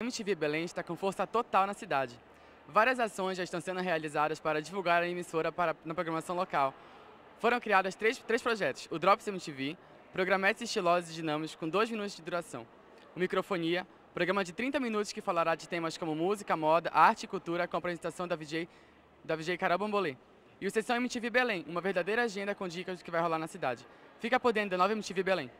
A MTV Belém está com força total na cidade. Várias ações já estão sendo realizadas para divulgar a emissora para, na programação local. Foram criados três, três projetos, o Drops MTV, programetes estilosos e dinâmicos com dois minutos de duração, o Microfonia, programa de 30 minutos que falará de temas como música, moda, arte e cultura com a apresentação da VJ, da VJ Carol Bambolê. E o Sessão MTV Belém, uma verdadeira agenda com dicas do que vai rolar na cidade. Fica por dentro da nova MTV Belém.